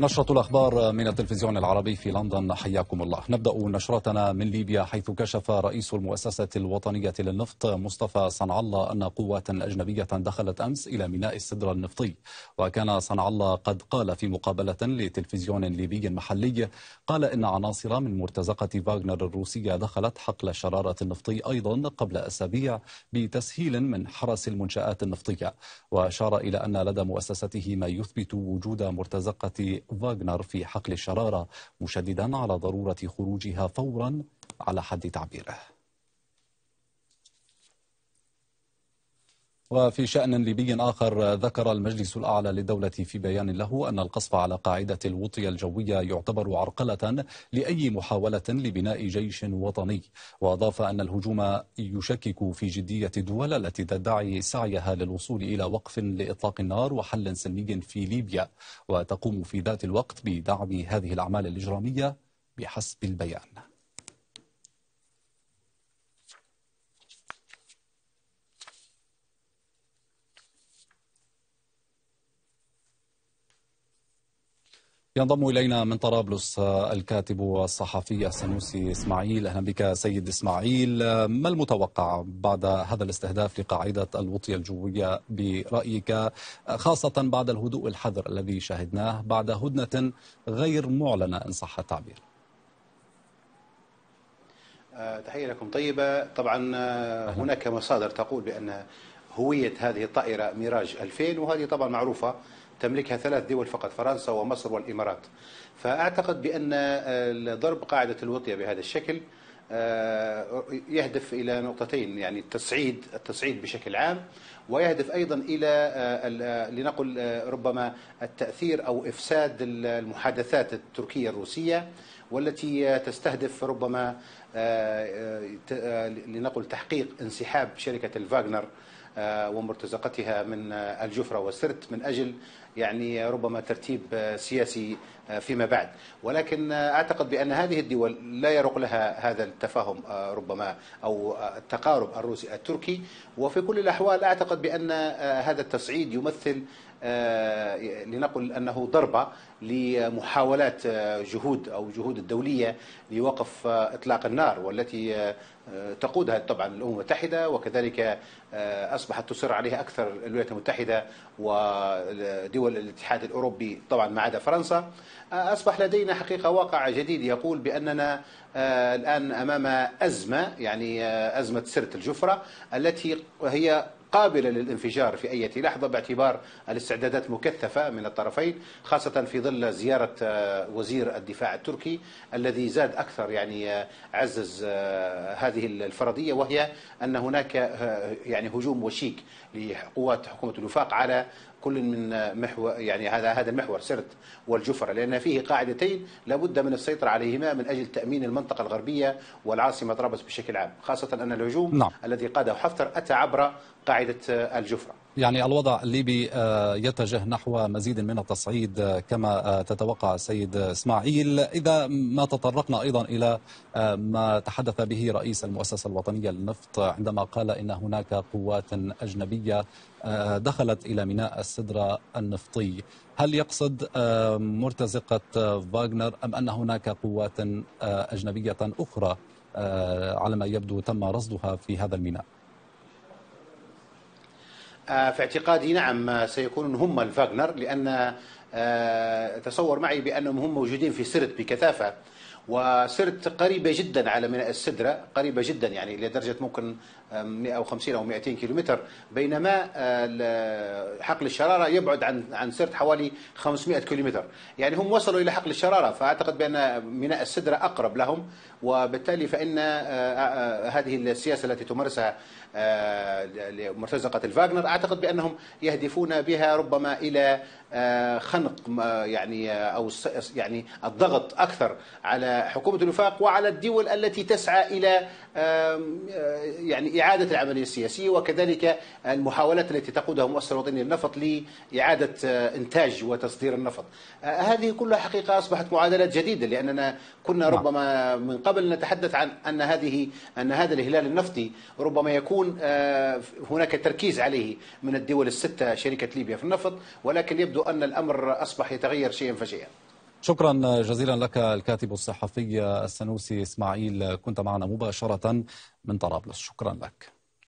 نشرة الأخبار من التلفزيون العربي في لندن حياكم الله نبدأ نشرتنا من ليبيا حيث كشف رئيس المؤسسة الوطنية للنفط مصطفى صنع الله أن قوات أجنبية دخلت أمس إلى ميناء السدر النفطي وكان صنع الله قد قال في مقابلة لتلفزيون ليبي محلي قال إن عناصر من مرتزقة فاغنر الروسية دخلت حقل الشرارة النفطي أيضا قبل أسابيع بتسهيل من حرس المنشآت النفطية وأشار إلى أن لدى مؤسسته ما يثبت وجود مرتزقة فاغنر في حقل الشرارة مشددا على ضرورة خروجها فورا على حد تعبيره وفي شأن ليبي آخر ذكر المجلس الأعلى للدولة في بيان له أن القصف على قاعدة الوطية الجوية يعتبر عرقلة لأي محاولة لبناء جيش وطني وأضاف أن الهجوم يشكك في جدية الدول التي تدعي سعيها للوصول إلى وقف لإطلاق النار وحل سلمي في ليبيا وتقوم في ذات الوقت بدعم هذه الأعمال الإجرامية بحسب البيان ينضم إلينا من طرابلس آه، الكاتب والصحفي السنوسي إسماعيل أهلا بك سيد إسماعيل آه، ما المتوقع بعد هذا الاستهداف لقاعدة الوطية الجوية برأيك آه، خاصة بعد الهدوء الحذر الذي شهدناه بعد هدنة غير معلنة إن صح التعبير تحية لكم طيبة طبعا هناك مصادر تقول بأن هوية هذه الطائرة ميراج 2000 وهذه طبعا معروفة تملكها ثلاث دول فقط فرنسا ومصر والإمارات فأعتقد بأن آه، ضرب قاعدة الوطية بهذا الشكل آه، يهدف إلى نقطتين يعني التصعيد التصعيد بشكل عام ويهدف أيضا إلى آه، لنقل ربما التأثير أو إفساد المحادثات التركية الروسية والتي تستهدف ربما لنقل تحقيق انسحاب شركة الفاغنر آه، ومرتزقتها من آه، الجفرة والسرت من أجل يعني ربما ترتيب آه، سياسي فيما بعد ولكن أعتقد بأن هذه الدول لا يرق لها هذا التفاهم ربما أو التقارب الروسي التركي وفي كل الأحوال أعتقد بأن هذا التصعيد يمثل آه، لنقل أنه ضربة لمحاولات آه، جهود أو جهود الدولية لوقف آه، إطلاق النار والتي تقودها طبعا الأمم المتحدة وكذلك أصبحت تصر عليها أكثر الولايات المتحدة ودول الاتحاد الأوروبي طبعا ما عدا فرنسا أصبح لدينا حقيقة واقع جديد يقول بأننا الآن أمام أزمة يعني أزمة سرت الجفرة التي هي قابلة للانفجار في أي لحظة باعتبار الاستعدادات مكثفة من الطرفين خاصة في ظل زيارة آه، وزير الدفاع التركي الذي زاد أكثر يعني آه، عزز آه، هذه الفرضية وهي أن هناك يعني هجوم وشيك لقوات حكومة الوفاق على كل من محور يعني هذا هذا المحور سرت والجفر لأن فيه قاعدتين لابد من السيطرة عليهما من أجل تأمين المنطقة الغربية والعاصمة طرابلس بشكل عام خاصة أن الهجوم نعم. الذي قاده حفتر أتى عبر قاعدة الجفرة يعني الوضع الليبي آه، يتجه نحو مزيد من التصعيد آه، كما آه، تتوقع السيد اسماعيل اذا ما تطرقنا ايضا الى ما تحدث به رئيس المؤسسه الوطنيه للنفط عندما قال ان هناك قوات اجنبيه دخلت الى ميناء السدره النفطي هل يقصد مرتزقه فاغنر ام ان هناك قوات اجنبيه اخرى على ما يبدو تم رصدها في هذا الميناء آه، في اعتقادي نعم آه، سيكونون هم الفاغنر لأن آه، تصور معي بأنهم هم موجودين في سرت بكثافة وصرت قريبة جدا على ميناء السدرة قريبة جدا يعني لدرجة ممكن 150 آه، أو 200 كيلومتر بينما آه، حقل الشرارة يبعد عن عن سرت حوالي 500 كيلومتر يعني هم وصلوا إلى حقل الشرارة فأعتقد بأن ميناء السدرة أقرب لهم وبالتالي فإن آه، هذه السياسة التي تمارسها لمرتزقة الفاغنر أعتقد بأنهم يهدفون بها ربما إلى آه، خنق يعني آه، او يعني الضغط اكثر على حكومه الوفاق وعلى الدول التي تسعى الى آه، يعني اعاده العمليه السياسيه وكذلك المحاولات التي تقودها المؤسسه الوطنيه للنفط لاعاده انتاج وتصدير النفط. هذه كلها حقيقه اصبحت معادلات جديده لاننا كنا نعم. ربما من قبل نتحدث عن ان هذه ان هذا الهلال النفطي ربما يكون هناك تركيز عليه من الدول السته شركه ليبيا في النفط ولكن يبدو يبدو أن الأمر أصبح يتغير شيئا فشيئا شكرا جزيلا لك الكاتب الصحفي السنوسي إسماعيل كنت معنا مباشرة من طرابلس شكرا لك